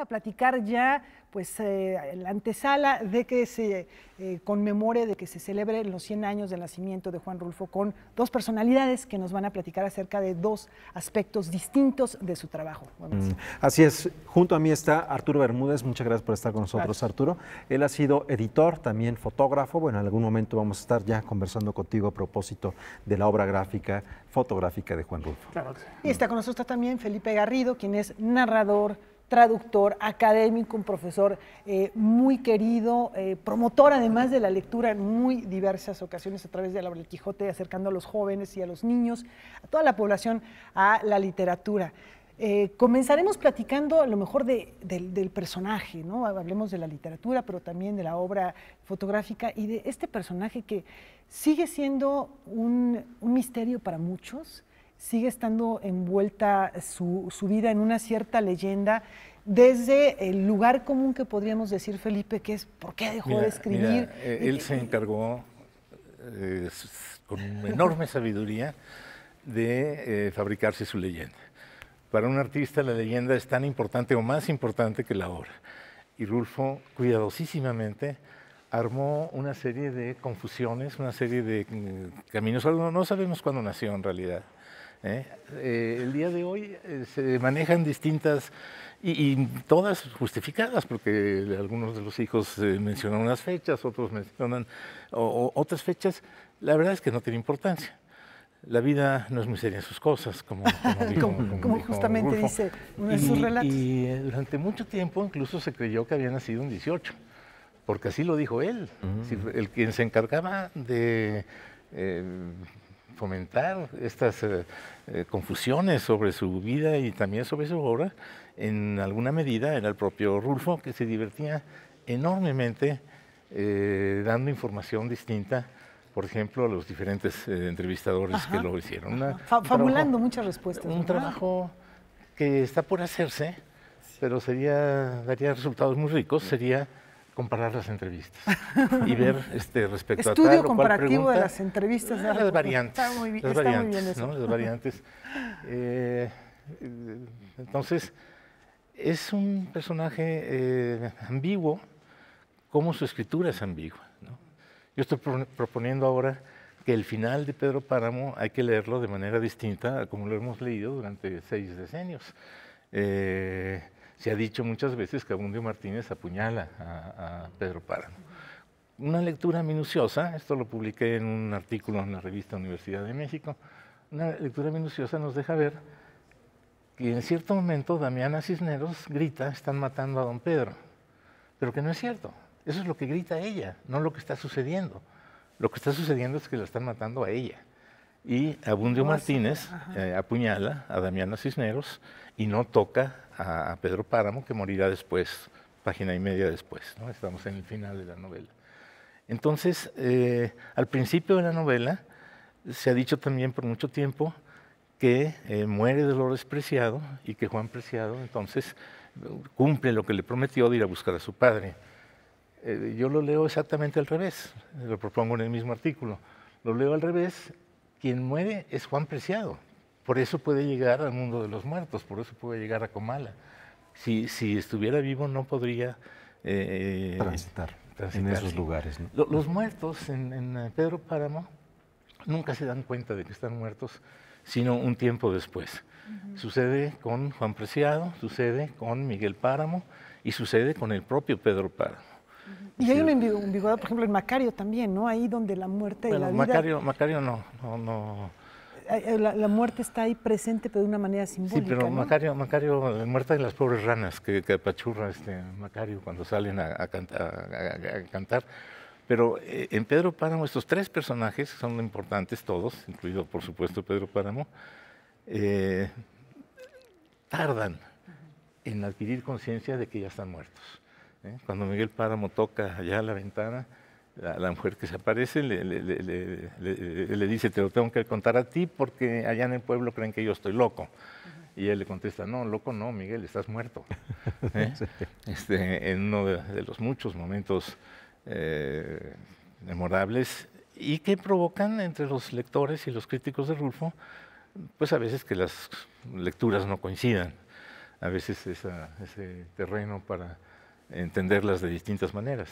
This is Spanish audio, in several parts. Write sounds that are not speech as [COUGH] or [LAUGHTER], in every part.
a platicar ya, pues, eh, la antesala de que se eh, conmemore, de que se celebre los 100 años del nacimiento de Juan Rulfo con dos personalidades que nos van a platicar acerca de dos aspectos distintos de su trabajo. Mm, así es. Junto a mí está Arturo Bermúdez. Muchas gracias por estar con nosotros, Arturo. Él ha sido editor, también fotógrafo. Bueno, en algún momento vamos a estar ya conversando contigo a propósito de la obra gráfica, fotográfica de Juan Rulfo. Y está con nosotros también Felipe Garrido, quien es narrador traductor, académico, un profesor eh, muy querido, eh, promotor además de la lectura en muy diversas ocasiones a través de la del Quijote, acercando a los jóvenes y a los niños, a toda la población, a la literatura. Eh, comenzaremos platicando a lo mejor del personaje, ¿no? Hablemos de la literatura, pero también de la obra fotográfica y de este personaje que sigue siendo un misterio para muchos, sigue estando envuelta su, su vida en una cierta leyenda desde el lugar común que podríamos decir, Felipe, que es por qué dejó de escribir. Eh, él se encargó eh, con enorme sabiduría de eh, fabricarse su leyenda. Para un artista la leyenda es tan importante o más importante que la obra. Y Rulfo cuidadosísimamente armó una serie de confusiones, una serie de mm, caminos. no sabemos cuándo nació en realidad. ¿eh? Eh, el día de hoy eh, se manejan distintas y, todas justificadas, porque algunos de los hijos mencionan unas fechas, otros mencionan otras fechas. La verdad es que no tiene importancia. La vida no es miseria en sus cosas, como, [LAUGHS] justamente dice uno de sus relatos. Y, durante mucho tiempo incluso se creyó que había nacido un 18, porque así lo dijo él. Mm. el quien se encargaba de comentar estas eh, eh, confusiones sobre su vida y también sobre su obra, en alguna medida era el propio Rulfo, que se divertía enormemente eh, dando información distinta, por ejemplo, a los diferentes entrevistadores que lo hicieron. formulando Fabulando muchas respuestas. Un trabajo que está por hacerse, pero sería, daría resultados muy ricos, sería comparar las entrevistas [LAUGHS] y ver este respecto a tal comparativo pregunta, ah, de las entrevistas de las variantes las [LAUGHS] variantes, eh, las variantes entonces es un personaje eh, ambiguo como su escritura es ambigua yo estoy proponiendo ahora que el final de Pedro Páramo hay que leerlo de manera distinta a como lo hemos leído durante seis decenios eh, se ha dicho muchas veces que Abundio Martínez apuñala a, a Pedro Páramo. Una lectura minuciosa, esto lo publiqué en un artículo en la revista Universidad de México, una lectura minuciosa nos deja ver que en cierto momento Damiana Cisneros grita, están matando a don Pedro, pero que no es cierto. Eso es lo que grita ella, no lo que está sucediendo. Lo que está sucediendo es que la están matando a ella. Y Abundio Martínez eh, apuñala a Damiana Cisneros y no toca a, Pedro Páramo, que morirá después, página y media después. ¿no? Estamos en el final de la novela. Entonces, eh, al principio de la novela, se ha dicho también por mucho tiempo que eh, muere Dolores Preciado y que Juan Preciado entonces cumple lo que le prometió de ir a buscar a su padre. Eh, yo lo leo exactamente al revés, lo propongo en el mismo artículo. Lo leo al revés quien muere es Juan Preciado. Por eso puede llegar al mundo de los muertos, por eso puede llegar a Comala. Si, si estuviera vivo no podría... Eh, transitar, en esos lugares. Los, muertos en, eh, Pedro Páramo nunca se dan cuenta de que están muertos, sino un tiempo después. Sucede con Juan Preciado, sucede con Miguel Páramo y sucede con el propio Pedro Páramo. Y hay un una ambigüedad, por ejemplo, en Macario también, ¿no? Ahí donde la muerte y la vida... Macario, Macario no, no, no. La, muerte está ahí presente, pero de una manera simbólica. Sí, pero Macario, Macario, la muerte de las pobres ranas que, que apachurra este Macario cuando salen a, cantar. Pero eh, en Pedro Páramo, estos tres personajes son importantes todos, incluido por supuesto Pedro Páramo, eh, tardan en adquirir conciencia de que ya están muertos. ¿eh? Cuando Miguel Páramo toca allá a la ventana, la, la, mujer que se aparece le, dice, te lo tengo que contar a ti porque allá en el pueblo creen que yo estoy loco. Y él le contesta, no, loco no, Miguel, estás muerto. [LAUGHS] ¿Eh? este, en uno de, los muchos momentos eh, memorables y que provocan entre los lectores y los críticos de Rulfo, pues a veces que las lecturas no coincidan, a veces ese terreno para entenderlas de distintas maneras.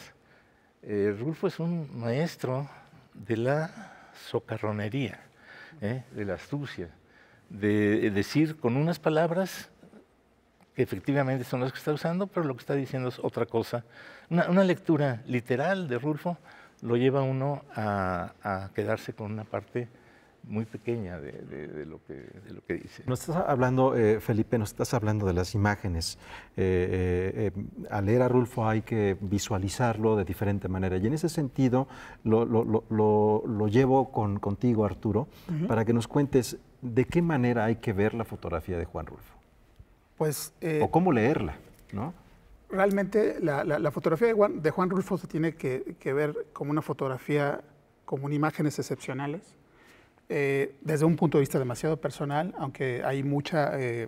Eh, Rulfo es un maestro de la socarronería, ¿eh? de la astucia, de decir con unas palabras que efectivamente son las que está usando, pero lo que está diciendo es otra cosa. Una, lectura literal de Rulfo lo lleva uno a quedarse con una parte muy pequeña de, lo, que, dice. Nos estás hablando, eh, Felipe, nos estás hablando de las imágenes. Eh, eh, em, al leer a Rulfo hay que visualizarlo de diferente manera. Y en ese sentido lo, llevo con, contigo, Arturo, para que nos cuentes de qué manera hay que ver la fotografía de Juan Rulfo. Pues, o cómo leerla, ¿no? Realmente la, fotografía de Juan, Rulfo se tiene que, ver como una fotografía, como en imágenes excepcionales eh, desde un punto de vista demasiado personal, aunque hay mucha, eh,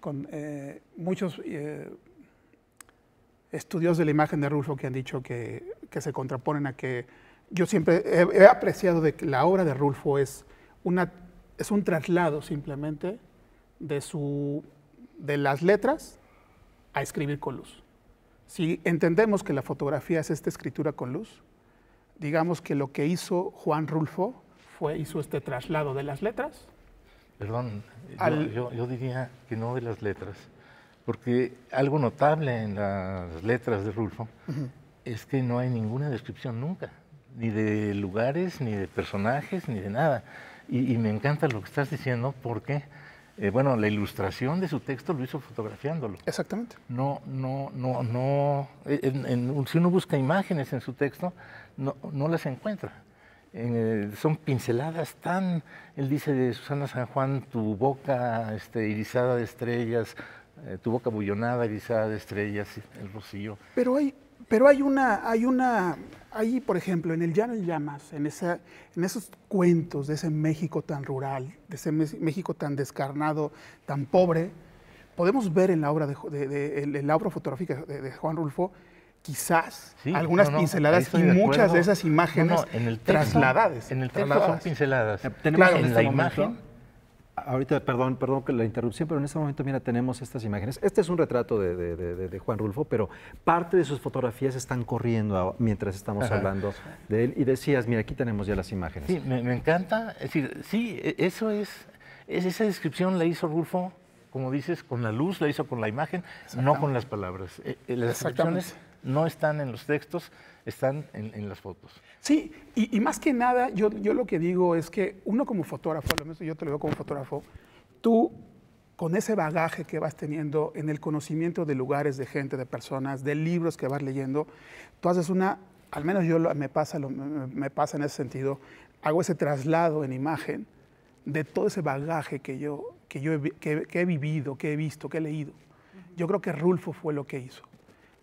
con, eh, muchos estudios de la imagen de Rulfo que han dicho que, que se contraponen a que yo siempre he, he, apreciado de que la obra de Rulfo es, una, es un traslado simplemente de, su, de las letras a escribir con luz. Si entendemos que la fotografía es esta escritura con luz, digamos que lo que hizo Juan Rulfo hizo este traslado de las letras. Perdón, yo, diría que no de las letras, porque algo notable en las letras de Rulfo es que no hay ninguna descripción nunca, ni de lugares, ni de personajes, ni de nada. Y, me encanta lo que estás diciendo porque, eh, bueno, la ilustración de su texto lo hizo fotografiándolo. Exactamente. No, no, no, no. si uno busca imágenes en su texto, no las encuentra son pinceladas tan, él dice de Susana San Juan, tu boca este, irisada de estrellas, eh, tu boca bullonada irisada de estrellas, el rocío. Pero hay, pero hay una, hay una, ahí por ejemplo, en el Llano en Llamas, en, esa, en esos cuentos de ese México tan rural, de ese México tan descarnado, tan pobre, podemos ver en la obra, de, la obra fotográfica de Juan Rulfo quizás algunas pinceladas y muchas de, esas imágenes en el trasladadas. En el texto son pinceladas. Eh, tenemos este la imagen. Ahorita, perdón, perdón que la interrupción, pero en este momento, mira, tenemos estas imágenes. Este es un retrato de, Juan Rulfo, pero parte de sus fotografías están corriendo mientras estamos hablando de él. Y decías, mira, aquí tenemos ya las imágenes. Sí, me, encanta. Es decir, sí, e, eso es, esa descripción la hizo Rulfo, como dices, con la luz, la hizo con la imagen, no con las palabras. E, e, las Exactamente no están en los textos, están en, las fotos. Sí, y, más que nada, yo, lo que digo es que uno como fotógrafo, al menos yo te lo digo como fotógrafo, tú con ese bagaje que vas teniendo en el conocimiento de lugares, de gente, de personas, de libros que vas leyendo, tú haces una, al menos yo me pasa, me pasa en ese sentido, hago ese traslado en imagen de todo ese bagaje que yo, que yo que he vivido, que he visto, que he leído. Yo creo que Rulfo fue lo que hizo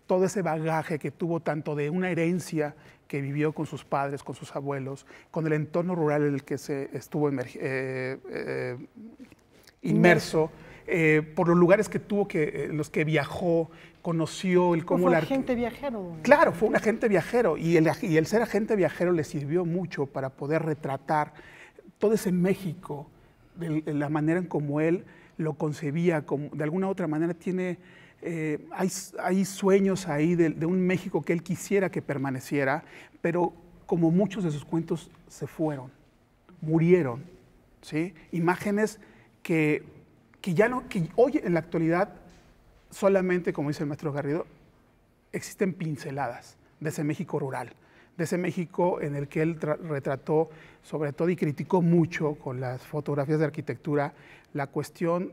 todo ese bagaje que tuvo tanto de una herencia que vivió con sus padres, con sus abuelos, con el entorno rural en el que se estuvo eh, eh, inmerso, eh, por los lugares que tuvo, que, los que viajó, conoció el cómo... Fue la... agente viajero. Claro, fue un agente viajero y el, ser agente viajero le sirvió mucho para poder retratar todo ese México, de, la manera en como él lo concebía, como, de alguna u otra manera tiene eh, hay, sueños ahí de, de, un México que él quisiera que permaneciera, pero como muchos de sus cuentos se fueron, murieron, ¿sí? Imágenes que, que ya no, que hoy en la actualidad solamente, como dice el maestro Garrido, existen pinceladas de ese México rural, de ese México en el que él retrató sobre todo y criticó mucho con las fotografías de arquitectura la cuestión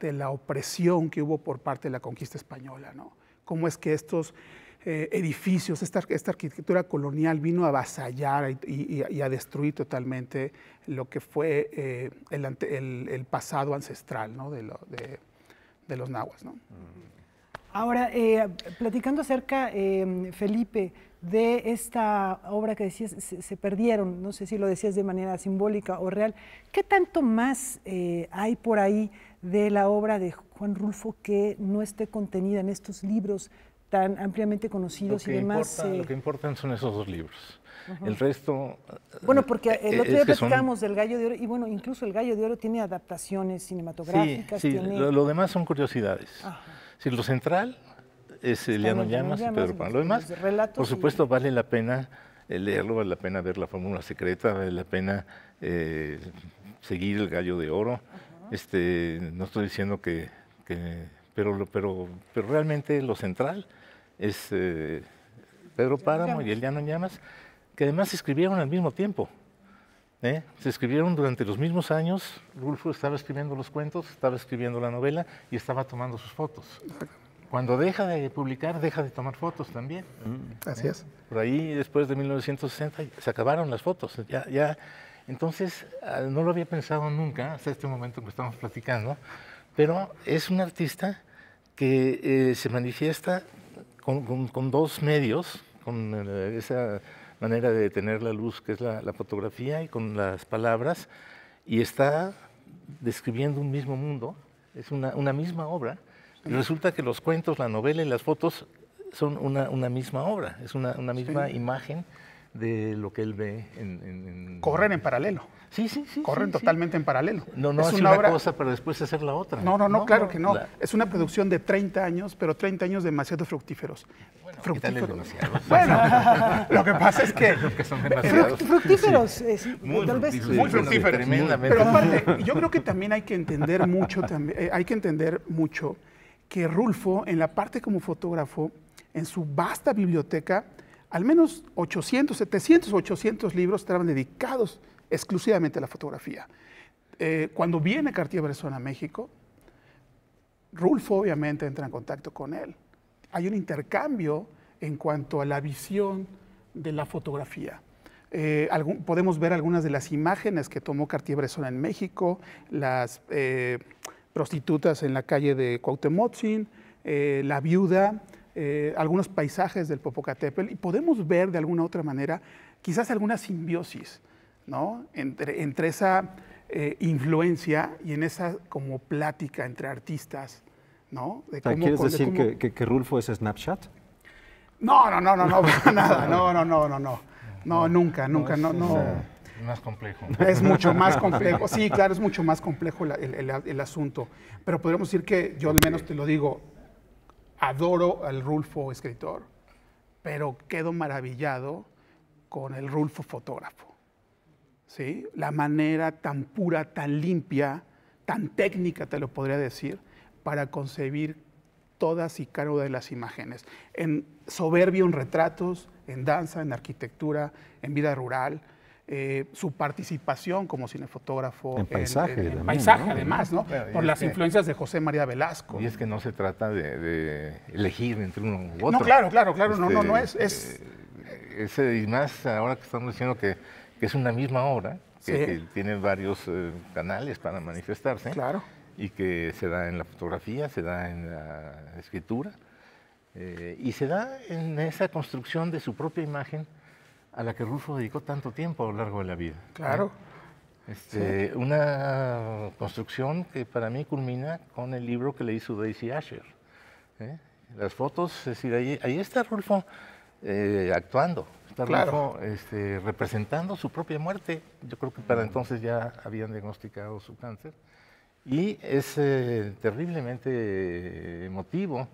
de la opresión que hubo por parte de la conquista española, ¿no? Cómo es que estos eh, edificios, esta, esta, arquitectura colonial vino a avasallar y, a destruir totalmente lo que fue eh, el, pasado ancestral de, los nahuas. Ahora, eh, platicando acerca, em, Felipe, de esta obra que decías, se, perdieron, no sé si lo decías de manera simbólica o real, ¿qué tanto más hay por ahí de la obra de Juan Rulfo que no esté contenida en estos libros tan ampliamente conocidos y demás. Importa, eh, Lo que importan son esos dos libros. El resto. Eh, bueno, porque eh, el otro día platicábamos del Gallo de Oro, y bueno, incluso el Gallo de Oro tiene adaptaciones cinematográficas. Sí, sí lo, demás son curiosidades. lo central es Eliano Llamas, y Pedro Pan. Lo demás, por supuesto, vale la pena leerlo, vale la pena ver la fórmula secreta, vale la pena seguir el Gallo de Oro. Este, no estoy diciendo que, pero, pero, pero realmente lo central es eh, Pedro Páramo y Eliano Llamas, que además se escribieron al mismo tiempo. ¿eh? Se escribieron durante los mismos años. Rulfo estaba escribiendo los cuentos, estaba escribiendo la novela y estaba tomando sus fotos. Cuando deja de publicar, deja de tomar fotos también. Mm. ¿eh? así es. Por ahí, después de 1960, se acabaron las fotos. Ya, ya entonces, ah, no lo había pensado nunca hasta este momento que estamos platicando, pero es un artista que eh, se manifiesta con, dos medios, con eh, esa manera de tener la luz que es la, fotografía y con las palabras, y está describiendo un mismo mundo, es una, misma obra. Y resulta que los cuentos, la novela y las fotos son una, misma obra, es una, misma imagen de lo que él ve en... Corren en paralelo. Sí, sí, sí. Corren totalmente en paralelo. No, no es una, cosa para después hacer la otra. No, no, no, claro que no. Es una producción de 30 años, pero 30 años demasiado fructíferos. Bueno, fructíferos. [LAUGHS] bueno [LAUGHS] lo que pasa es que... [LAUGHS] que son eh, fructíferos. Eh, tal vez... muy fructíferos. Tremendamente. Pero aparte, yo creo que también hay que entender mucho, también, eh, hay que entender mucho que Rulfo, en la parte como fotógrafo, en su vasta biblioteca, al menos 800, 700, 800 libros estaban dedicados exclusivamente a la fotografía. Eh, cuando viene Cartier-Bresson a México, Rulfo obviamente entra en contacto con él. Hay un intercambio en cuanto a la visión de la fotografía. Eh, podemos ver algunas de las imágenes que tomó Cartier-Bresson en México, las eh, prostitutas en la calle de Cuauhtémoc, la viuda, eh, algunos paisajes del Popocatépetl y podemos ver de alguna otra manera quizás alguna simbiosis ¿no? entre, entre esa eh, influencia y en esa como plática entre artistas. ¿no? De ah, cómo, ¿Quieres decir que, que, Rulfo es Snapchat? No, no, no, no, no, [LAUGHS] nada, no, no, no, no, no, no, nunca, nunca, no, no. Más complejo. Es mucho más [LAUGHS] complejo. Sí, claro, es mucho más complejo el asunto. Pero podríamos decir que, yo al menos te lo digo, adoro al Rulfo escritor, pero quedo maravillado con el Rulfo fotógrafo. ¿Sí? La manera tan pura, tan limpia, tan técnica, te lo podría decir, para concebir todas y cada una de las imágenes. En soberbio en retratos, en danza, en arquitectura, en vida rural, eh, su participación como cinefotógrafo. En paisaje, además, Por las influencias de José María Velasco. Y es que no se trata de, elegir entre uno u otro. No, claro, claro, claro, no, no, no este, es... es... Eh, Ese, eh, y más ahora que estamos diciendo que, es una misma obra, que, tiene varios canales para manifestarse. Claro. Y que se da en la fotografía, se da en la escritura, y se da en esa construcción de su propia imagen a la que Rufo dedicó tanto tiempo a lo largo de la vida. Claro. ¿Eh? Este, una construcción que para mí culmina con el libro que le hizo Daisy Asher. ¿eh? Las fotos, es decir, ahí, está Rulfo eh, actuando, está Rulfo este, representando su propia muerte. Yo creo que para entonces ya habían diagnosticado su cáncer. Y es terriblemente emotivo.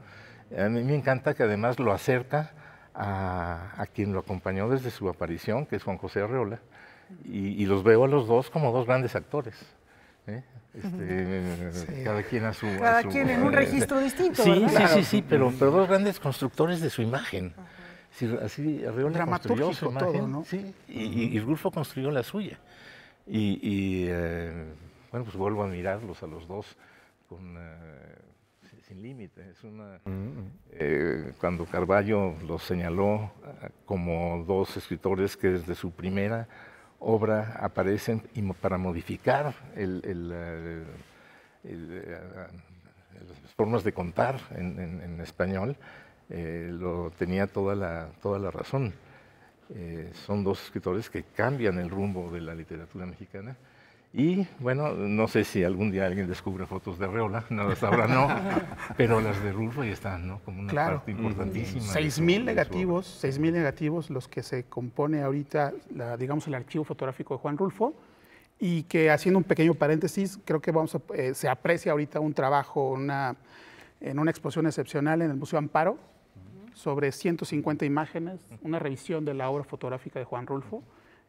A mí me encanta que además lo acerca a, quien lo acompañó desde su aparición, que es Juan José Arreola, y, los veo a los dos como dos grandes actores. ¿eh? Este, cada quien a su... quien en un registro distinto. Sí, sí, sí, sí, pero, pero dos grandes constructores de su imagen. Sí, así Arreola construyó su todo, ¿no? sí, y, Rulfo construyó la suya. Y, eh, bueno, pues vuelvo a mirarlos a los dos con eh, sin límite, Es una, mm, mm. Eh, cuando Carballo los señaló ah, como dos escritores que desde su primera obra aparecen y para modificar el, eh, eh, las formas de contar en, español, lo tenía toda la, toda la razón. son dos escritores que cambian el rumbo de la literatura mexicana. Y bueno, no sé si algún día alguien descubre fotos de Reola, no las [LAUGHS] habrá, no, pero las de Rulfo ahí están, ¿no? Como una parte importantísima. 6.000 negativos, 6.000 negativos los que se compone ahorita, digamos, el archivo fotográfico de Juan Rulfo, y que haciendo un pequeño paréntesis, creo que vamos eh, se aprecia ahorita un trabajo en una exposición excepcional en el Museo Amparo sobre 150 imágenes, una revisión de la obra fotográfica de Juan Rulfo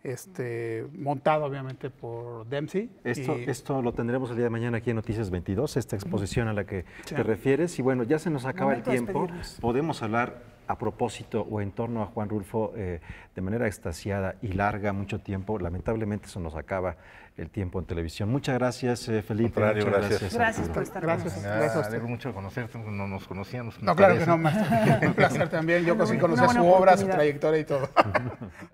este, montado obviamente por Dempsey. Esto, esto lo tendremos el día de mañana aquí en Noticias 22, esta exposición a la que te refieres. Y bueno, ya se nos acaba el tiempo. Podemos hablar a propósito o en torno a Juan Rulfo eh, de manera extasiada y larga mucho tiempo. Lamentablemente se nos acaba el tiempo en televisión. Muchas gracias, eh, Felipe. gracias. Gracias, por estar Gracias. gracias. gracias. Me mucho conocerte, no nos conocíamos. No, claro que no, más. un placer también. Yo no, conocí su obra, su trayectoria y todo. [LAUGHS]